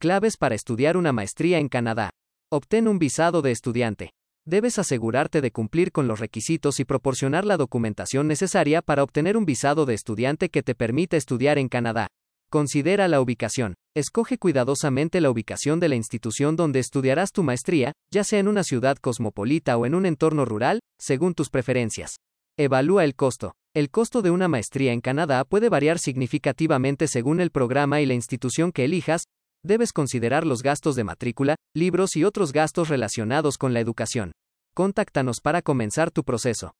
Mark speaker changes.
Speaker 1: Claves para estudiar una maestría en Canadá. Obtén un visado de estudiante. Debes asegurarte de cumplir con los requisitos y proporcionar la documentación necesaria para obtener un visado de estudiante que te permita estudiar en Canadá. Considera la ubicación. Escoge cuidadosamente la ubicación de la institución donde estudiarás tu maestría, ya sea en una ciudad cosmopolita o en un entorno rural, según tus preferencias. Evalúa el costo. El costo de una maestría en Canadá puede variar significativamente según el programa y la institución que elijas, Debes considerar los gastos de matrícula, libros y otros gastos relacionados con la educación. Contáctanos para comenzar tu proceso.